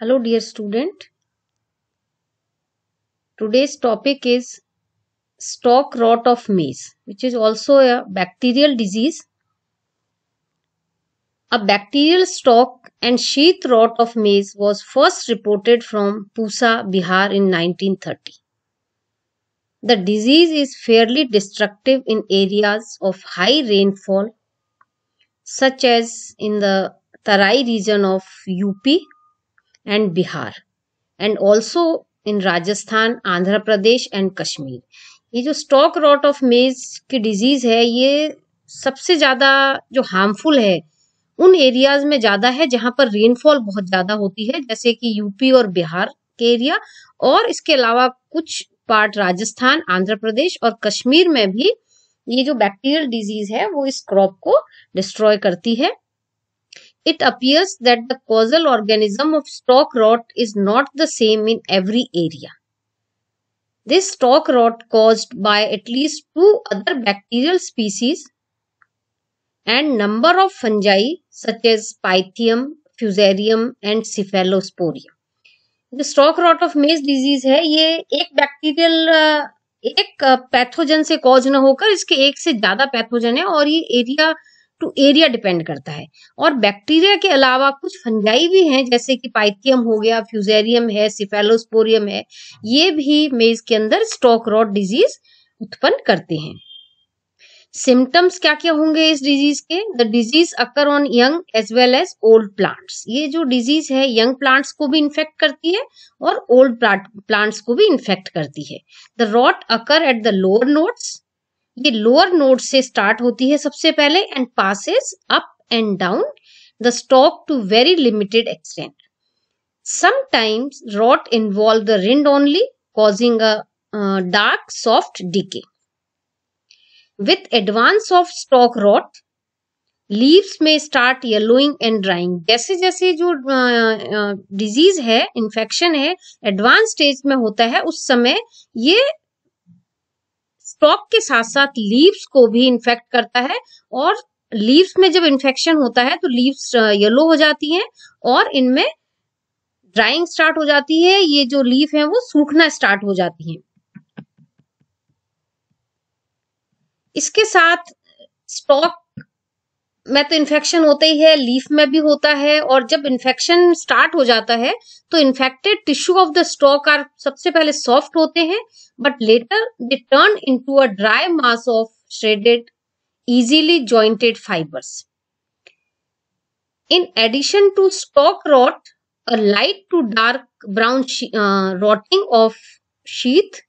Hello dear student. Today's topic is stalk rot of maize which is also a bacterial disease. A bacterial stalk and sheath rot of maize was first reported from Pusa, Bihar in 1930. The disease is fairly destructive in areas of high rainfall such as in the Tarai region of UP and Bihar and also in Rajasthan Andhra Pradesh and Kashmir ये जो stalk rot of मेज की disease है ये सबसे ज्यादा जो harmful है उन एरियाज में ज्यादा है जहां पर रेनफॉल बहुत ज्यादा होती है जैसे कि यूपी और बिहार के एरिया और इसके अलावा कुछ पार्ट राजस्थान आंध्र प्रदेश और कश्मीर में भी ये जो बैक्टीरियल डिजीज है वो इस क्रॉप को डिस्ट्रॉय करती है it appears that the causal organism of stalk rot is not the same in every area. This stalk rot caused by at least two other bacterial species and number of fungi such as Pythium, Fusarium and Cephalosporium. जो stalk rot of maize disease है ये एक bacterial एक pathogen से cause ना होकर इसके एक से ज्यादा pathogen है और ये area टू एरिया डिपेंड करता है और बैक्टीरिया के अलावा कुछ फंजाई भी हैं जैसे कि पाइथियम हो गया फ्यूजेरियम है सिफेलोस्पोरियम है ये भी मेज के अंदर स्टॉक रॉट डिजीज उत्पन्न करते हैं सिम्टम्स क्या क्या होंगे इस डिजीज के the disease occur on young as well as old plants ये जो डिजीज है यंग प्लांट्स को भी इन्फेक्ट करती है और ओल्ड प्लांट्स को भी इन्फेक्ट करती है the rot occur at the lower nodes ये लोअर नोड से स्टार्ट होती है सबसे पहले and passes up and down the stalk to very limited extent sometimes rot involve the rind only causing a dark soft decay with advance of stalk rot leaves में start yellowing and drying जैसे जैसे जो disease uh, uh, है infection है advance stage में होता है उस समय ये स्टॉक के साथ साथ लीव्स को भी इन्फेक्ट करता है और लीव्स में जब इन्फेक्शन होता है तो लीव्स येलो हो जाती हैं और इनमें ड्राइंग स्टार्ट हो जाती है ये जो लीव है वो सूखना स्टार्ट हो जाती है इसके साथ स्टॉक में तो इन्फेक्शन होते ही है लीफ में भी होता है और जब इन्फेक्शन स्टार्ट हो जाता है तो infected tissue of the stalk are सबसे पहले सॉफ्ट होते हैं but later they turn into a dry mass of shredded easily jointed fibres in addition to stalk rot a light to dark brown rotting of sheath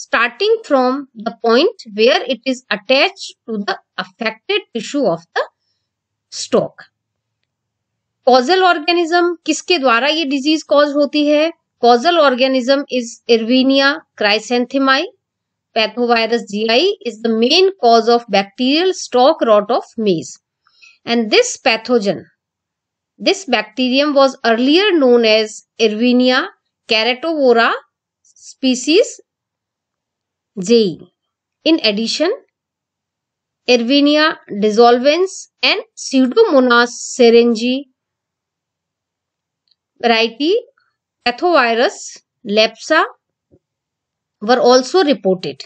starting from the point where it is attach to the affected tissue of the stalk causal organism किसके द्वारा ये disease cause होती है causal organism is Erwinia क्राइसेंथिमाई पैथोवायरस आई is the main cause of bacterial stalk rot of maize and this pathogen this bacterium was earlier known as Erwinia carotovora species जेई in addition Erwinia dissolvens and Pseudomonas syringae. Variety Pathovirus lepsa were also reported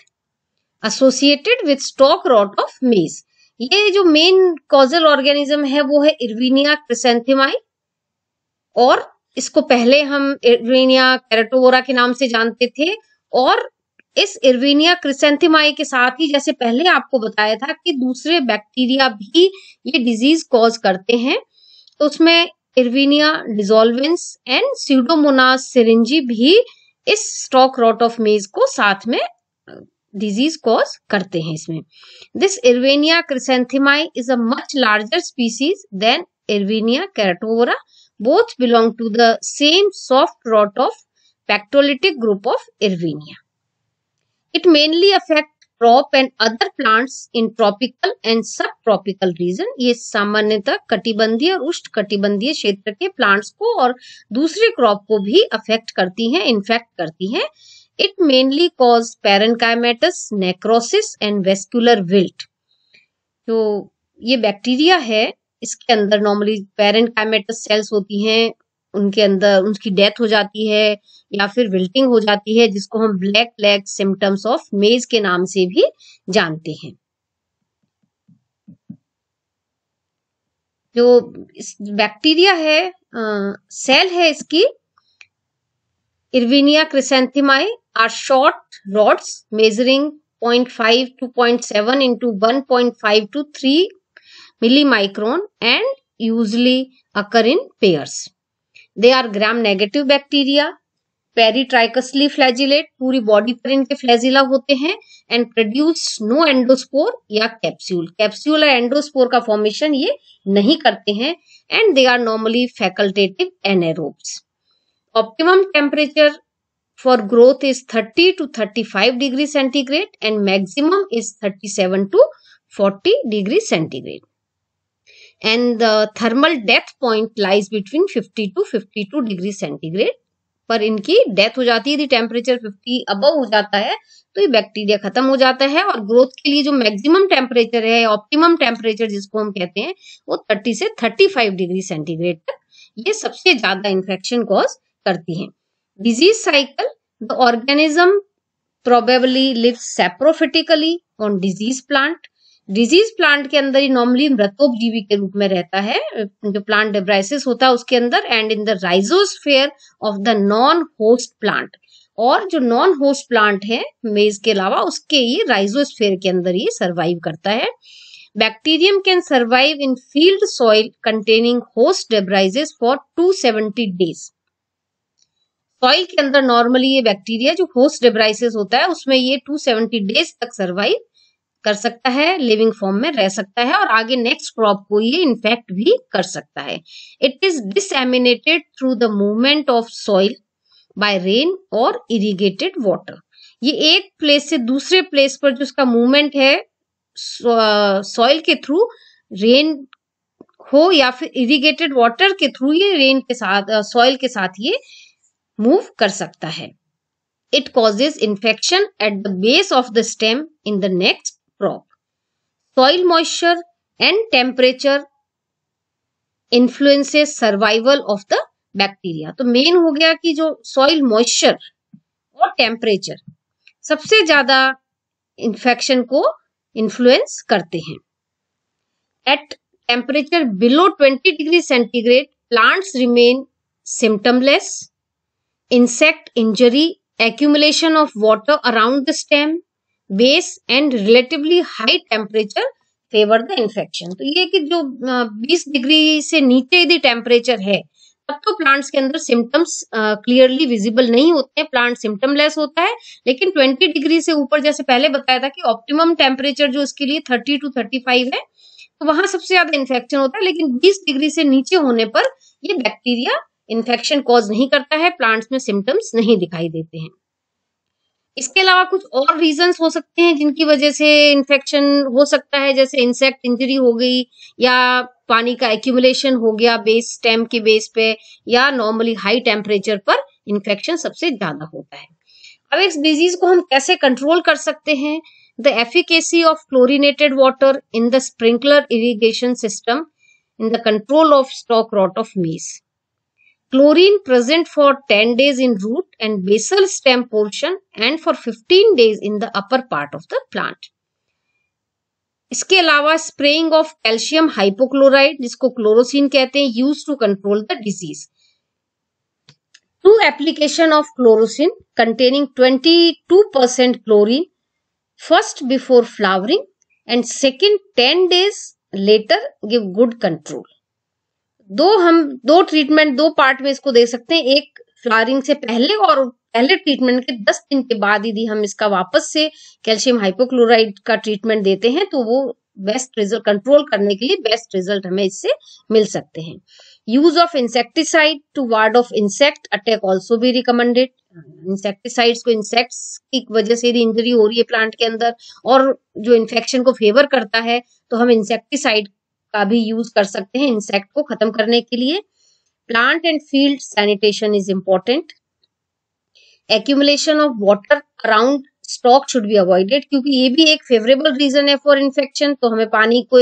associated with stalk rot of maize. ये जो main causal organism है वो है इर्विनिया क्रिसेंथिमाई और इसको पहले हम इर्विनिया कैरेटोवोरा के नाम से जानते थे और इस इर्विनिया क्रिसेंथिमाई के साथ ही जैसे पहले आपको बताया था कि दूसरे बैक्टीरिया भी ये डिजीज कॉज करते हैं तो उसमें इर्विनिया डिजोल्वेंस एंड सीडोमोनास सिरिंजी भी इस स्टॉक रॉट ऑफ मेज को साथ में डिजीज कॉज करते हैं इसमें this Erwinia chrysanthemi is a much larger species than Erwinia carotovora both belong to the same soft rot of pectolytic group of Erwinia it mainly affect crop and other plants in tropical and sub tropical region ये सामान्यतः कटिबंधीय और उष्ट कटिबंधीय क्षेत्र के plants को और दूसरे क्रॉप को भी अफेक्ट करती हैं इन्फेक्ट करती हैं it mainly cause parenchymatous necrosis and vascular wilt तो ये बैक्टीरिया है इसके अंदर नॉर्मली पेरेंट सेल्स होती हैं उनके अंदर उनकी डेथ हो जाती है या फिर विल्टिंग हो जाती है जिसको हम ब्लैक लेग सिम्टम्स ऑफ मेज के नाम से भी जानते हैं जो बैक्टीरिया है आ, सेल है इसकी Erwinia chrysanthemi are short rods measuring 0.5 to 0.7 into 1.5 to 3 micron and usually occur in pairs they are gram negative bacteria peritrichously flagellate पूरी बॉडी पर इनके फ्लैजिला होते हैं एंड प्रोड्यूस नो एंडोस्पोर या कैप्स्यूल कैप्स्यूल और endospore का formation ये नहीं करते हैं and they are normally facultative anaerobes optimum temperature for growth is 30 to 35 degree centigrade and maximum is 37 to 40 degree centigrade and the thermal death point lies between 50 to 52 degree centigrade पर इनकी death हो जाती है यदि temperature 50 अब हो जाता है तो ये बैक्टीरिया खत्म हो जाता है और ग्रोथ के लिए जो मैक्सिमम टेम्परेचर है ऑप्टिमम टेम्परेचर जिसको हम कहते हैं वो 30 से 35 डिग्री सेंटीग्रेड तक ये सबसे ज्यादा इन्फेक्शन कॉज करती है disease cycle the organism probably live saprophytically on disease plant disease plant के अंदर ही नॉर्मली मृतोपजीवी के रूप में रहता है जो प्लांट डेब्राइसिस होता है उसके अंदर and in the rhizosphere of the non host plant और जो नॉन होस्ट प्लांट है मेज के अलावा उसके ये राइजोस्फेयर के अंदर ही सर्वाइव करता है bacterium can survive in field soil containing host debris for 270 days soil के अंदर नॉर्मली ये बैक्टीरिया जो होस्ट डेब्राइसिस होता है उसमें ये 270 डेज तक सर्वाइव कर सकता है लिविंग फॉर्म में रह सकता है और आगे नेक्स्ट क्रॉप को ये इन्फेक्ट भी कर सकता है it is disseminated through the movement of soil by rain और इरिगेटेड वाटर ये एक प्लेस से दूसरे प्लेस पर जो उसका मूवमेंट है सॉइल uh, के थ्रू रेन हो या फिर इरिगेटेड वाटर के थ्रू ये रेन के साथ सॉइल uh, के साथ ये मूव कर सकता है it causes infection at the base of the stem in the next crop. Soil moisture and temperature influences survival of the bacteria तो मेन हो गया कि जो सॉइल मॉइस्चर और टेम्परेचर सबसे ज्यादा इन्फेक्शन को इन्फ्लुएंस करते हैं at temperature below 20 degree centigrade plants remain symptomless insect injury accumulation of water around the stem base and relatively high temperature favour the infection तो ये कि जो 20 डिग्री से नीचे यदि टेम्परेचर है तब तो प्लांट्स के अंदर सिम्टम्स क्लियरली विजिबल नहीं होते हैं प्लांट सिम्टमलेस होता है लेकिन 20 डिग्री से ऊपर जैसे पहले बताया था कि ऑप्टिमम टेम्परेचर जो इसके लिए 30 टू 35 है तो वहां सबसे ज्यादा इन्फेक्शन होता है लेकिन 20 डिग्री से नीचे होने पर ये बैक्टीरिया इन्फेक्शन कॉज नहीं करता है प्लांट्स में सिम्टम्स नहीं दिखाई देते हैं इसके अलावा कुछ और रीजंस हो सकते हैं जिनकी वजह से इन्फेक्शन हो सकता है जैसे इंसेक्ट इंजरी हो गई या पानी का एक्यूमुलेशन हो गया बेस स्टेम के बेस पे या नॉर्मली हाई टेम्परेचर पर इन्फेक्शन सबसे ज्यादा होता है अब इस डिजीज को हम कैसे कंट्रोल कर सकते हैं the efficacy of chlorinated water in the sprinkler irrigation system in the control of stalk rot of maize Chlorine present for 10 days in root and basal stem portion and for 15 days in the upper part of the plant. इसके अलावा spraying of calcium hypochloride जिसको क्लोरोसिन कहते हैं use to control the disease two application of क्लोरोसिन containing 22 percent chlorine first before flowering and second 10 days later give good control दो हम दो ट्रीटमेंट दो पार्ट में इसको दे सकते हैं एक फ्लारिंग से पहले और पहले ट्रीटमेंट के 10 दिन के बाद यदि हम इसका वापस से कैल्शियम हाइपोक्लोराइड का ट्रीटमेंट देते हैं तो वो बेस्ट रिजल्ट कंट्रोल करने के लिए बेस्ट रिजल्ट हमें इससे मिल सकते हैं use of insecticide to ward off insect attack also भी रिकमेंडेड इंसेक्टिसाइड्स को इंसेक्ट्स की वजह से यदि इंजरी हो रही है प्लांट के अंदर और जो इन्फेक्शन को फेवर करता है तो हम इंसेक्टिसाइड का भी यूज कर सकते हैं इंसेक्ट को खत्म करने के लिए plant and field sanitation is important accumulation of water around stalk should be avoided क्योंकि ये भी एक फेवरेबल रीजन है फॉर इन्फेक्शन तो हमें पानी को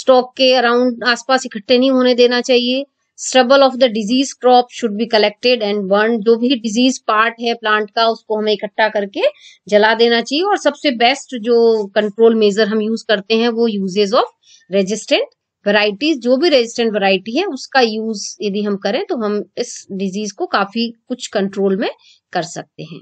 स्टॉक के अराउंड आसपास इकट्ठे नहीं होने देना चाहिए stubble of the disease crop should be collected and burn जो भी डिजीज पार्ट है प्लांट का उसको हमें इकट्ठा करके जला देना चाहिए और सबसे बेस्ट जो कंट्रोल मेजर हम यूज करते हैं वो यूजेज ऑफ रेजिस्टेंट वराइटीज जो भी रेजिस्टेंट वराइटी है उसका यूज यदि हम करें तो हम इस डिजीज को काफी कुछ कंट्रोल में कर सकते हैं